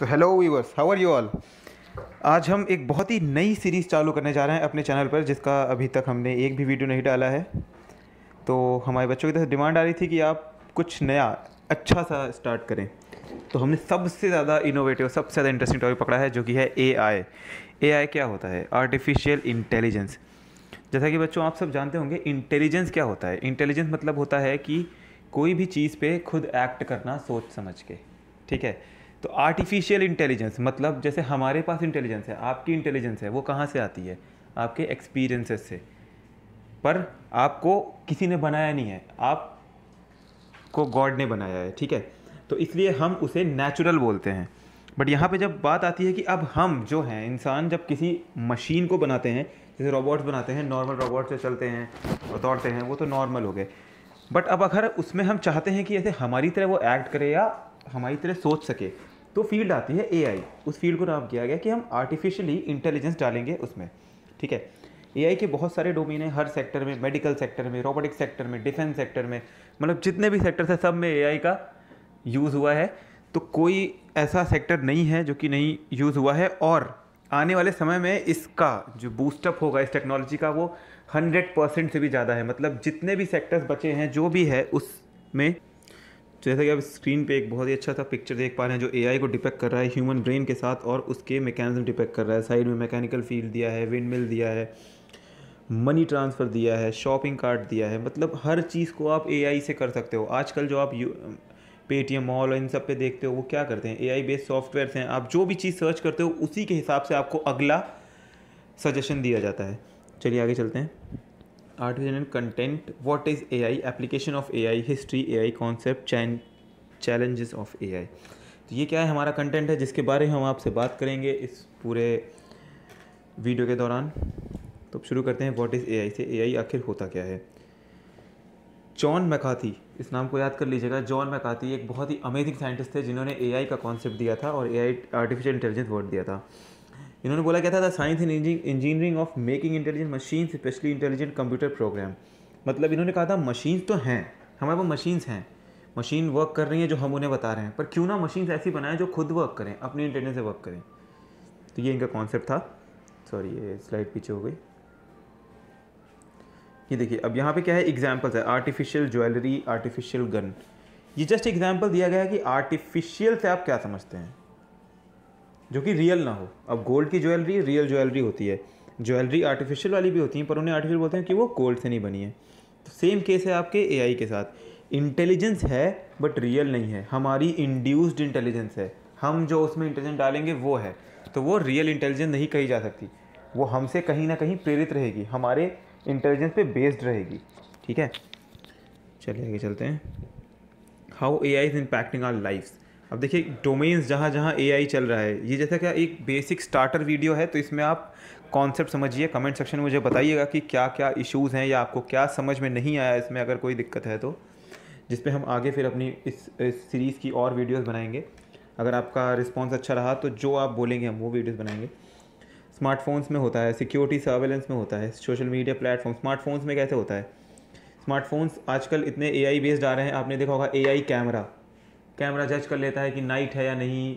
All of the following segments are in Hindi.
तो hello viewers how are you all आज हम एक बहुत ही नई सीरीज़ चालू करने जा रहे हैं अपने चैनल पर जिसका अभी तक हमने एक भी वीडियो नहीं डाला है तो हमारे बच्चों की तरफ डिमांड आ रही थी कि आप कुछ नया अच्छा सा स्टार्ट करें तो हमने सबसे ज़्यादा इनोवेटिव सबसे ज़्यादा इंटरेस्टिंग टॉपिक पकड़ा है जो कि है ए आई ए आई क्या होता है आर्टिफिशियल इंटेलिजेंस जैसा कि बच्चों आप सब जानते होंगे इंटेलिजेंस क्या होता है इंटेलिजेंस मतलब होता है कि कोई भी चीज़ पे खुद एक्ट करना सोच समझ के ठीक है तो आर्टिफिशियल इंटेलिजेंस मतलब जैसे हमारे पास इंटेलिजेंस है आपकी इंटेलिजेंस है वो कहाँ से आती है आपके एक्सपीरियंसेस से पर आपको किसी ने बनाया नहीं है आप को गॉड ने बनाया है ठीक है तो इसलिए हम उसे नेचुरल बोलते हैं बट यहाँ पे जब बात आती है कि अब हम जो हैं इंसान जब किसी मशीन को बनाते हैं जैसे रोबोट्स बनाते हैं नॉर्मल रोबोट से चलते हैं और दौड़ते हैं वो तो नॉर्मल हो गए बट अब अगर उसमें हम चाहते हैं कि ऐसे हमारी तरह वो एक्ट करे या हमारी तरह सोच सके तो फील्ड आती है ए उस फील्ड को नाम किया गया कि हम आर्टिफिशियली इंटेलिजेंस डालेंगे उसमें ठीक है ए के बहुत सारे डोमेन है हर सेक्टर में मेडिकल सेक्टर में रोबोटिक सेक्टर में डिफेंस सेक्टर में मतलब जितने भी सेक्टर्स हैं सब में ए का यूज़ हुआ है तो कोई ऐसा सेक्टर नहीं है जो कि नहीं यूज़ हुआ है और आने वाले समय में इसका जो बूस्टअप होगा इस टेक्नोलॉजी का वो हंड्रेड परसेंट से भी ज़्यादा है मतलब जितने भी सेक्टर्स बचे हैं जो भी है उसमें तो जैसा कि आप स्क्रीन पे एक बहुत ही अच्छा सा पिक्चर देख पा रहे हैं जो एआई को डिपेक्ट कर रहा है ह्यूमन ब्रेन के साथ और उसके मैकेनिज्म डिपेक्ट कर रहा है साइड में मैकेनिकल फील्ड दिया है विंड मिल दिया है मनी ट्रांसफ़र दिया है शॉपिंग कार्ड दिया है मतलब हर चीज़ को आप एआई से कर सकते हो आजकल जो आप यू पेटीएम मॉल इन सब पे देखते हो वो क्या करते हैं एआई बेस्ड सॉफ्टवेयर हैं आप जो भी चीज़ सर्च करते हो उसी के हिसाब से आपको अगला सजेशन दिया जाता है चलिए आगे चलते हैं artificial content what is ai application of history history AI concept challenges of AI तो ये क्या है हमारा कंटेंट है जिसके बारे में हम आपसे बात करेंगे इस पूरे वीडियो के दौरान तो शुरू करते हैं व्हाट इज़ एआई से एआई आखिर होता क्या है जॉन मैकाथी इस नाम को याद कर लीजिएगा जॉन मैकाथी एक बहुत ही अमेजिंग साइंटिस्ट थे जिन्होंने एआई का कॉन्सेप्ट दिया था और एआई आर्टिफिशियल इंटेलिजेंस वर्ड दिया था इन्होंने बोला क्या था the science in engineering of making intelligent machine specially intelligent computer program मतलब इन्होंने कहा था मशीन्स तो हैं हमारे पास मशीन्स हैं मशीन वर्क कर रही है जो हम उन्हें बता रहे हैं पर क्यों ना मशीन्स ऐसी बनाएं जो खुद वर्क करें अपनी इंटेलिजेंस से वर्क करें तो ये इनका कॉन्सेप्ट था सॉरी ये स्लाइड पीछे हो गई ये देखिए अब यहाँ पे क्या है एग्जाम्पल्स है आर्टिफिशियल ज्वेलरी आर्टिफिशियल गन ये जस्ट एग्जाम्पल दिया गया है कि आर्टिफिशियल से आप क्या समझते हैं जो कि रियल ना हो अब गोल्ड की ज्वेलरी रियल ज्वेलरी होती है ज्वेलरी आर्टिफिशियल वाली भी होती हैं पर उन्हें आर्टिफिशियल बोलते हैं कि वो गोल्ड से नहीं बनी है तो सेम केस है आपके ए के साथ इंटेलिजेंस है बट रियल नहीं है हमारी इंड्यूस्ड इंटेलिजेंस है हम जो उसमें इंटेलिजेंस डालेंगे वो है तो वो रियल इंटेलिजेंस नहीं कही जा सकती वो हमसे कहीं ना कहीं प्रेरित रहेगी हमारे इंटेलिजेंस पे बेस्ड रहेगी ठीक है चलिए आगे चलते हैं how A I is impacting our lives अब देखिए डोमेन्स जहाँ जहाँ ए चल रहा है ये जैसा क्या एक बेसिक स्टार्टर वीडियो है तो इसमें आप कॉन्सेप्ट समझिए कमेंट सेक्शन में मुझे बताइएगा कि क्या क्या इश्यूज़ हैं या आपको क्या समझ में नहीं आया इसमें अगर कोई दिक्कत है तो जिस पर हम आगे फिर अपनी इस, इस सीरीज़ की और वीडियोस बनाएंगे अगर आपका रिस्पांस अच्छा रहा तो जो आप बोलेंगे हम वो वीडियोस बनाएंगे स्मार्टफोन्स में होता है सिक्योरिटी सर्वेलेंस में होता है सोशल मीडिया प्लेटफॉर्म स्मार्टफोन्स में कैसे होता है स्मार्टफोन्स आजकल इतने ए बेस्ड आ रहे हैं आपने देखा होगा ए कैमरा कैमरा जज कर लेता है कि नाइट है या नहीं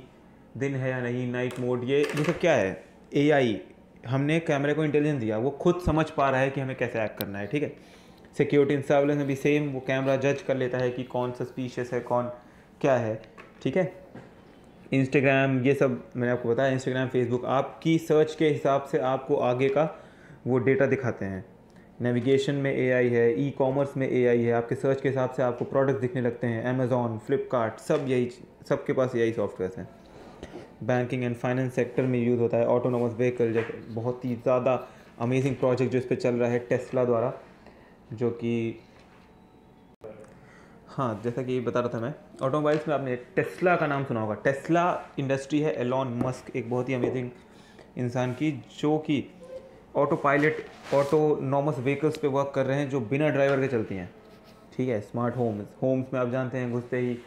दिन है या नहीं नाइट मोड ये ये सब क्या है ए हमने कैमरे को इंटेलिजेंस दिया वो खुद समझ पा रहा है कि हमें कैसे एक्ट करना है ठीक है सिक्योरिटी इंस्टावलेंस में भी सेम वो कैमरा जज कर लेता है कि कौन सस्पीशियस है कौन क्या है ठीक है इंस्टाग्राम ये सब मैंने आपको बताया इंस्टाग्राम फेसबुक आपकी सर्च के हिसाब से आपको आगे का वो डेटा दिखाते हैं नेविगेशन में ए है ई कॉमर्स में ए है आपके सर्च के हिसाब से आपको प्रोडक्ट्स दिखने लगते हैं अमेज़ॉन फ्लिपकार्ट सब यही सबके पास यही सॉफ्टवेयर हैं बैंकिंग एंड फाइनेंस सेक्टर में यूज़ होता है ऑटोनोमस व्हीकल जैसे बहुत ही ज़्यादा अमेजिंग प्रोजेक्ट जो इस पर चल रहा है टेस्ला द्वारा जो कि हाँ जैसा कि बता रहा था मैं ऑटोमोबाइल्स में आपने टेस्ला का नाम सुना होगा टेस्ला इंडस्ट्री है एलॉन मस्क एक बहुत ही अमेजिंग इंसान की जो कि ऑटो पायलट ऑटोनॉमस व्हीकल्स पे वर्क कर रहे हैं जो बिना ड्राइवर के चलती हैं ठीक है स्मार्ट होम्स होम्स में आप जानते हैं घुसते ही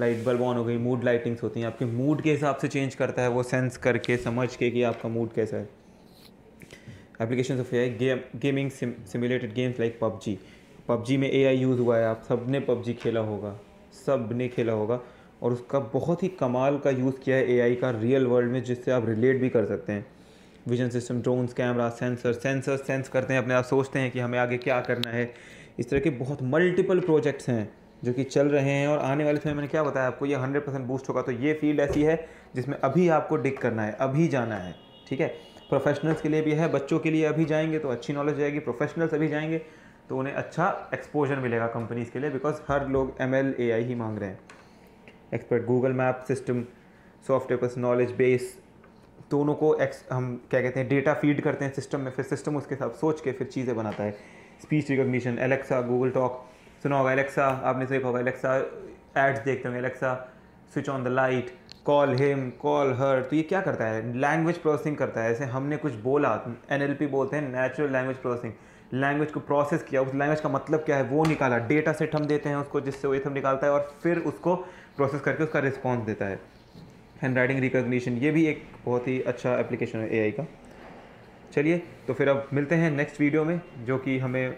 लाइट बल्ब ऑन हो गई मूड लाइटिंग्स होती हैं आपके मूड के हिसाब से चेंज करता है वो सेंस करके समझ के कि आपका मूड कैसा है application of AI game gaming simulated games like PUBG PUBG में ए यूज़ हुआ है आप सब ने पबजी खेला होगा सब ने खेला होगा और उसका बहुत ही कमाल का यूज़ किया है ए का रियल वर्ल्ड में जिससे आप रिलेट भी कर सकते हैं vision system drones camera sensor sensor sense करते हैं अपने आप सोचते हैं कि हमें आगे क्या करना है इस तरह के बहुत मल्टीपल प्रोजेक्ट्स हैं जो कि चल रहे हैं और आने वाले समय मैंने क्या बताया आपको ये हंड्रेड परसेंट बूस्ट होगा तो ये फील्ड ऐसी है जिसमें अभी आपको डिक करना है अभी जाना है ठीक है प्रोफेशनल्स के लिए भी है बच्चों के लिए अभी जाएंगे तो अच्छी नॉलेज जाएगी प्रोफेशनल्स अभी जाएंगे तो उन्हें अच्छा एक्सपोजर मिलेगा कंपनीज़ के लिए बिकॉज हर लोग एम एल ए आई ही मांग रहे हैं expert Google map system software पर नॉलेज बेस दोनों को एक्स हम क्या कहते हैं डेटा फीड करते हैं सिस्टम में फिर सिस्टम उसके हिसाब सोच के फिर चीज़ें बनाता है speech recognition Alexa Google talk सुना होगा एलेक्सा आपने सुना होगा एलेक्सा एड्स देखते होंगे Alexa switch on the light call him call her तो ये क्या करता है लैंग्वेज प्रोसेसिंग करता है जैसे हमने कुछ बोला एन बोलते हैं नेचुरल लैंग्वेज प्रोसेसिंग लैंग्वेज को प्रोसेस किया उस लैंग्वेज का मतलब क्या है वो निकाला डेटा सेट हम देते हैं उसको जिससे वो सब निकालता है और फिर उसको प्रोसेस करके उसका रिस्पॉन्स देता है हैंड राइटिंग रिकोगनीशन ये भी एक बहुत ही अच्छा एप्लीकेशन है एआई का चलिए तो फिर अब मिलते हैं नेक्स्ट वीडियो में जो कि हमें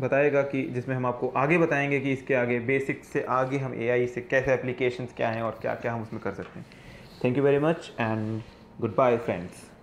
बताएगा कि जिसमें हम आपको आगे बताएंगे कि इसके आगे बेसिक से आगे हम एआई से कैसे एप्लीकेशंस क्या हैं और क्या क्या हम उसमें कर सकते हैं thank you very much and good bye friends